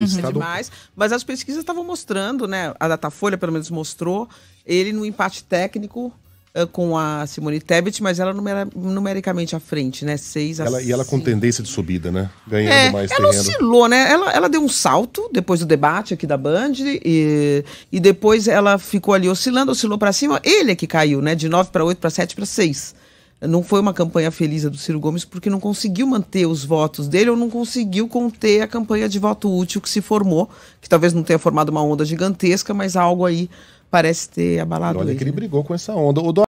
uhum. é demais. Mas as pesquisas estavam mostrando, né? A Datafolha, pelo menos, mostrou ele no empate técnico uh, com a Simone Tebet, mas ela numera, numericamente à frente, né? 6 a ela, E ela com tendência de subida, né? Ganhando é, mais ela terreno. oscilou, né? Ela, ela deu um salto depois do debate aqui da Band e, e depois ela ficou ali oscilando, oscilou para cima. Ele é que caiu, né? De 9 para 8, para 7, para 6 não foi uma campanha feliz a do Ciro Gomes porque não conseguiu manter os votos dele ou não conseguiu conter a campanha de voto útil que se formou, que talvez não tenha formado uma onda gigantesca, mas algo aí parece ter abalado e olha ele. que ele né? brigou com essa onda.